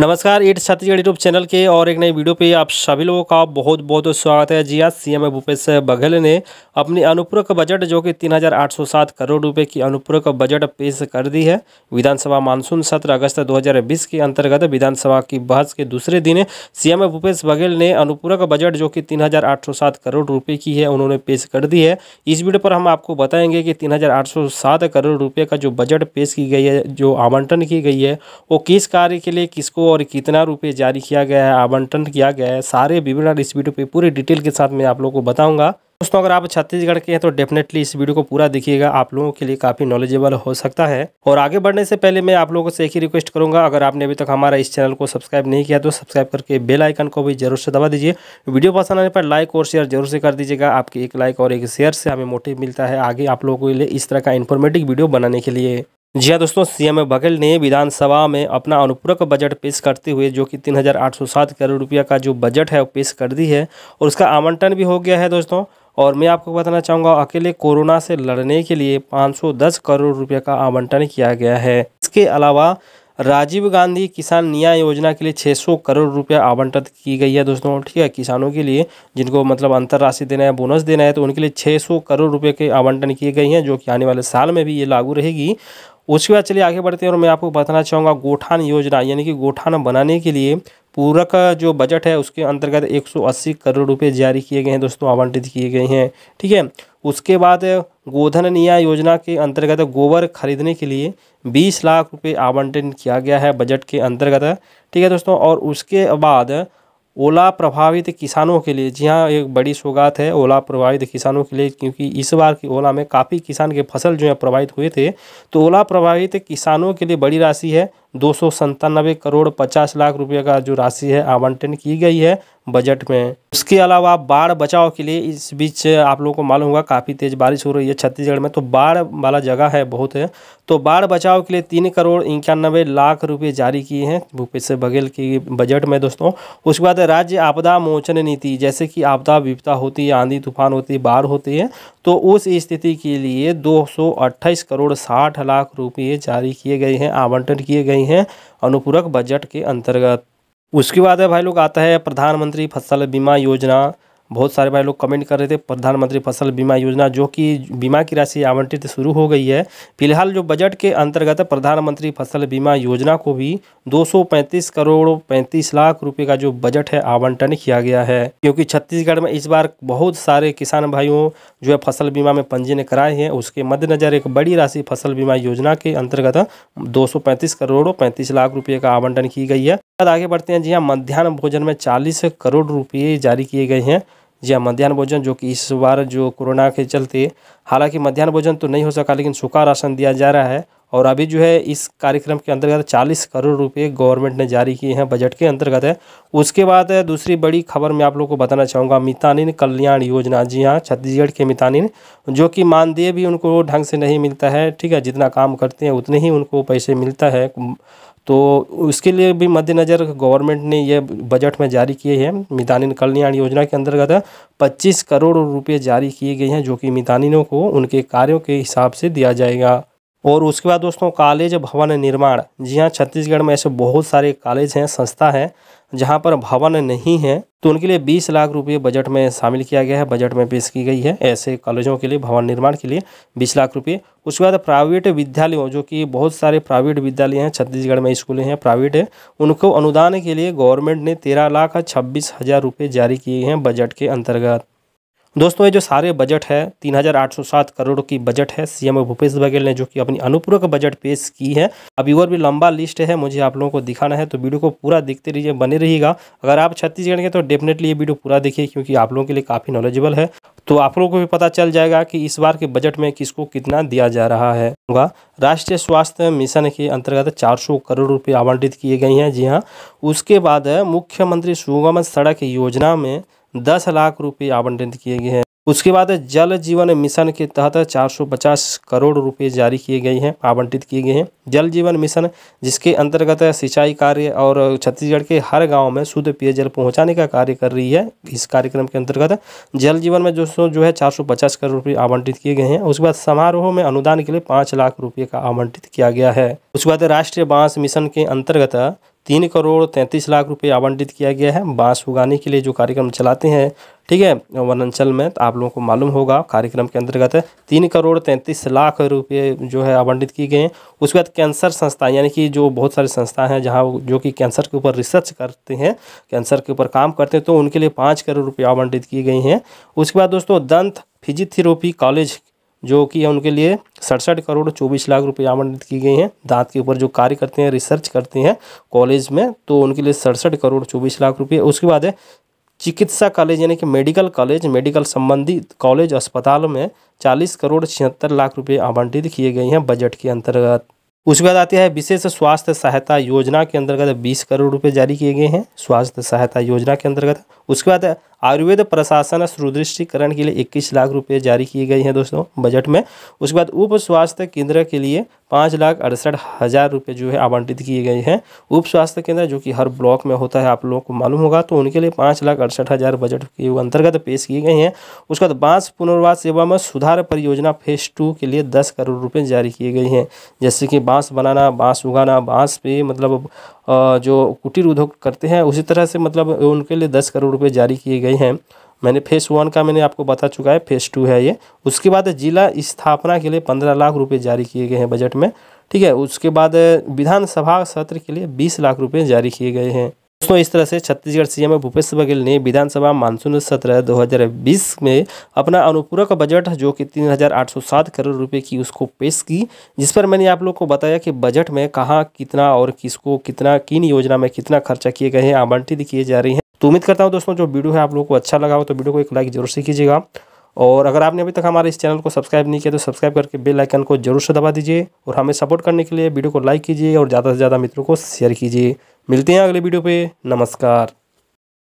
नमस्कार eight Chhattisgarh YouTube channel के और एक नई वीडियो पे आप सभी लोगों का बहुत बहुत स्वागत है जी आज हाँ, सीएम भूपेश बघेल ने अपनी अनुपूरक बजट जो कि 3,807 करोड़ रुपए की अनुपूरक बजट पेश कर दी है विधानसभा मानसून सत्र अगस्त 2020 के अंतर्गत विधानसभा की बहस के दूसरे दिन सीएम भूपेश बघेल ने अनुपूरक बजट जो कि तीन करोड़ रुपये की है उन्होंने पेश कर दी है इस वीडियो पर हम आपको बताएंगे कि तीन करोड़ रुपये का जो बजट पेश की गई है जो आवंटन की गई है वो किस कार्य के लिए किसको और कितना रुपये जारी किया गया है आवंटन किया गया है सारे विवरण इस वीडियो पे पूरी डिटेल के साथ मैं आप लोगों को बताऊंगा दोस्तों अगर आप छत्तीसगढ़ के हैं तो डेफिनेटली इस वीडियो को पूरा देखिएगा आप लोगों के लिए काफ़ी नॉलेजेबल हो सकता है और आगे बढ़ने से पहले मैं आप लोगों से एक ही रिक्वेस्ट करूंगा अगर आपने अभी तक हमारा इस चैनल को सब्सक्राइब नहीं किया तो सब्सक्राइब करके बेल आइकन को भी जरूर से दबा दीजिए वीडियो पसंद आने पर लाइक और शेयर जरूर से कर दीजिएगा आपके एक लाइक और एक शेयर से हमें मोटिव मिलता है आगे आप लोगों के लिए इस तरह का इन्फॉर्मेटिव वीडियो बनाने के लिए जी हाँ दोस्तों सीएम बघेल ने विधानसभा में अपना अनुपूरक बजट पेश करते हुए जो कि 3,807 करोड़ रुपया का जो बजट है वो पेश कर दी है और उसका आवंटन भी हो गया है दोस्तों और मैं आपको बताना चाहूँगा अकेले कोरोना से लड़ने के लिए 510 करोड़ रुपया का आवंटन किया गया है इसके अलावा राजीव गांधी किसान न्याय योजना के लिए 600 करोड़ रुपया आवंटित की गई है दोस्तों ठीक है किसानों के लिए जिनको मतलब अंतर राशि देना है बोनस देना है तो उनके लिए 600 करोड़ रुपये के आवंटन किए गए हैं जो कि आने वाले साल में भी ये लागू रहेगी उसके बाद चलिए आगे बढ़ते हैं और मैं आपको बताना चाहूँगा गोठान योजना यानी कि गोठान बनाने के लिए पूरक जो बजट है उसके अंतर्गत 180 करोड़ रुपए जारी किए गए हैं दोस्तों आवंटित किए गए हैं ठीक है उसके बाद गोधन न्याय योजना के अंतर्गत गोबर खरीदने के लिए 20 लाख रुपए आवंटित किया गया है बजट के अंतर्गत ठीक है दोस्तों और उसके बाद ओला प्रभावित किसानों के लिए जी हाँ एक बड़ी सौगात है ओला प्रभावित किसानों के लिए क्योंकि इस बार की ओला में काफ़ी किसान के फसल जो है प्रभावित हुए थे तो ओला प्रभावित किसानों के लिए बड़ी राशि है दो करोड़ पचास लाख रुपये का जो राशि है आवंटन की गई है बजट में उसके अलावा बाढ़ बचाव के लिए इस बीच आप लोगों को मालूम होगा काफ़ी तेज़ बारिश हो रही है छत्तीसगढ़ में तो बाढ़ वाला जगह है बहुत है तो बाढ़ बचाव के लिए तीन करोड़ इक्यानबे लाख रुपए जारी किए हैं भूपेश बघेल की बजट में दोस्तों उसके बाद राज्य आपदा मोचन नीति जैसे कि आपदा विपदा होती है आंधी तूफान होती है बाढ़ होती है तो उस स्थिति के लिए दो करोड़ साठ लाख रुपये जारी किए गए हैं आवंटन किए गए हैं अनुपूरक बजट के अंतर्गत उसके बाद है भाई लोग आता है प्रधानमंत्री फसल बीमा योजना बहुत सारे भाई लोग कमेंट कर रहे थे प्रधानमंत्री फसल बीमा योजना जो कि बीमा की राशि आवंटित शुरू हो गई है फिलहाल जो बजट के अंतर्गत प्रधानमंत्री फसल बीमा योजना को भी 235 करोड़ 35 लाख रुपए का जो बजट है आवंटन किया गया है क्योंकि छत्तीसगढ़ में इस बार बहुत सारे किसान भाइयों जो है फसल बीमा में पंजीयन कराए हैं उसके मद्देनज़र एक बड़ी राशि फसल बीमा योजना के अंतर्गत दो करोड़ पैंतीस लाख रुपये का आवंटन की गई है आगे बढ़ते हैं जी हाँ मध्यान्ह भोजन में 40 करोड़ रुपये जारी किए गए हैं या मध्यान्ह भोजन जो कि इस बार जो कोरोना के चलते हालांकि मध्यान्ह भोजन तो नहीं हो सका लेकिन सूखा राशन दिया जा रहा है और अभी जो है इस कार्यक्रम के अंतर्गत 40 करोड़ रुपए गवर्नमेंट ने जारी किए हैं बजट के अंतर्गत है उसके बाद दूसरी बड़ी खबर मैं आप लोगों को बताना चाहूँगा मितानिन कल्याण योजना जी हाँ छत्तीसगढ़ के मितानिन जो कि मानदेय भी उनको ढंग से नहीं मिलता है ठीक है जितना काम करते हैं उतने ही उनको पैसे मिलता है तो उसके लिए भी मद्देनज़र गवर्नमेंट ने यह बजट में जारी किए हैं मितानिन कल्याण योजना के अंतर्गत 25 करोड़ रुपए जारी किए गए हैं जो कि मितानिनों को उनके कार्यों के हिसाब से दिया जाएगा और उसके बाद दोस्तों कॉलेज भवन निर्माण जी हाँ छत्तीसगढ़ में ऐसे बहुत सारे कॉलेज हैं संस्था हैं जहां पर भवन नहीं है तो उनके लिए 20 लाख रुपए बजट में शामिल किया गया है बजट में पेश की गई है ऐसे कॉलेजों के लिए भवन निर्माण के लिए 20 लाख रुपए उसके बाद प्राइवेट विद्यालयों जो कि बहुत सारे प्राइवेट विद्यालय हैं छत्तीसगढ़ में स्कूल हैं प्राइवेट है उनको अनुदान के लिए गवर्नमेंट ने तेरह लाख छब्बीस हज़ार रुपये जारी किए हैं बजट के अंतर्गत दोस्तों ये जो सारे बजट है 3807 करोड़ की बजट है सीएम भूपेश बघेल ने जो कि अपनी अनुपूरक बजट पेश की है अभी और भी लंबा लिस्ट है मुझे आप लोगों को दिखाना है तो वीडियो को पूरा देखते रहिए बने रहिएगा अगर आप छत्तीसगढ़ के तो डेफिनेटली ये वीडियो पूरा देखिए क्योंकि आप लोगों के लिए काफ़ी नॉलेजेबल है तो आप लोगों को भी पता चल जाएगा कि इस बार के बजट में किसको कितना दिया जा रहा है राष्ट्रीय स्वास्थ्य मिशन के अंतर्गत 400 करोड़ रुपए आवंटित किए गए हैं जी हाँ उसके बाद मुख्यमंत्री सुगम सड़क योजना में दस लाख रुपये आवंटित किए गए हैं उसके बाद जल जीवन मिशन के तहत 450 करोड़ रुपए जारी किए गए हैं आवंटित किए गए हैं जल जीवन मिशन जिसके अंतर्गत सिंचाई कार्य और छत्तीसगढ़ के हर गांव में शुद्ध पेयजल पहुंचाने का कार्य कर रही है इस कार्यक्रम के अंतर्गत जल जीवन में जो जो है 450 करोड़ रुपए आवंटित किए गए हैं उसके बाद समारोह में अनुदान के लिए पाँच लाख रुपये का आवंटित किया गया है उसके बाद राष्ट्रीय बांस मिशन के अंतर्गत तीन करोड़ तैंतीस लाख रुपये आवंटित किया गया है बांस उगाने के लिए जो कार्यक्रम चलाते हैं ठीक है वनांचल में तो आप लोगों को मालूम होगा कार्यक्रम के अंतर्गत तीन करोड़ तैंतीस लाख रुपये जो है आवंटित किए गए हैं उसके बाद कैंसर संस्था यानी कि जो बहुत सारी संस्था हैं जहाँ जो कि कैंसर के ऊपर रिसर्च करते हैं कैंसर के ऊपर काम करते हैं तो उनके लिए पाँच करोड़ रुपये आवंटित किए गए हैं उसके बाद दोस्तों दंत फिजिथेरोपी कॉलेज जो कि उनके लिए सड़सठ करोड़ चौबीस लाख रुपए आवंटित की गई हैं दांत के ऊपर जो कार्य करते हैं रिसर्च करते हैं कॉलेज में तो उनके लिए सड़सठ करोड़ चौबीस लाख रुपये उसके बाद है चिकित्सा कॉलेज यानी कि मेडिकल कॉलेज मेडिकल संबंधी कॉलेज अस्पताल में चालीस करोड़ छिहत्तर लाख रुपये आवंटित किए गए हैं बजट के अंतर्गत उसके बाद आती है विशेष स्वास्थ्य सहायता योजना के अंतर्गत 20 करोड़ रुपए जारी किए गए हैं स्वास्थ्य सहायता योजना के अंतर्गत उसके बाद आयुर्वेद प्रशासन सुदृष्टिकरण के लिए 21 लाख रुपए जारी किए गए हैं दोस्तों बजट में उसके बाद उप स्वास्थ्य केंद्र के लिए पाँच लाख अड़सठ हज़ार रुपये जो है आवंटित किए गए हैं उप स्वास्थ्य केंद्र जो कि हर ब्लॉक में होता है आप लोगों को मालूम होगा तो उनके लिए पाँच लाख अड़सठ हज़ार बजट के अंतर्गत पेश किए गए हैं उसके बाद बांस पुनर्वास सेवा में सुधार परियोजना फेज टू के लिए दस करोड़ रुपये जारी किए गए हैं जैसे कि बाँस बनाना बाँस उगाना बाँस पे मतलब जो कुटीर उद्योग करते हैं उसी तरह से मतलब उनके लिए दस करोड़ रुपये जारी किए गए गई हैं मैंने फेस वन का मैंने आपको बता चुका है फेस टू है ये उसके बाद जिला स्थापना के लिए पंद्रह लाख रुपये जारी किए गए हैं बजट में ठीक है उसके बाद विधानसभा सत्र के लिए बीस लाख रुपये जारी किए गए हैं दोस्तों इस तरह से छत्तीसगढ़ सीएम भूपेश बघेल ने विधानसभा मानसून सत्र 2020 में अपना अनुपूरक बजट जो कि 3,807 करोड़ रुपए की उसको पेश की जिस पर मैंने आप लोग को बताया कि बजट में कहाँ कितना और किसको कितना किन योजना में कितना खर्चा किए गए हैं आवंटित किए जा रही हैं तो उम्मीद करता हूँ दोस्तों जो वीडियो है आप लोगों को अच्छा लगा हो तो वीडियो को एक लाइक जरूर से कीजिएगा और अगर आपने अभी तक हमारे इस चैनल को सब्सक्राइब नहीं किया तो सब्सक्राइब करके बेल आइकन को जरूर से दबा दीजिए और हमें सपोर्ट करने के लिए वीडियो को लाइक कीजिए और ज़्यादा से ज़्यादा मित्रों को शेयर कीजिए मिलते हैं अगले वीडियो पर नमस्कार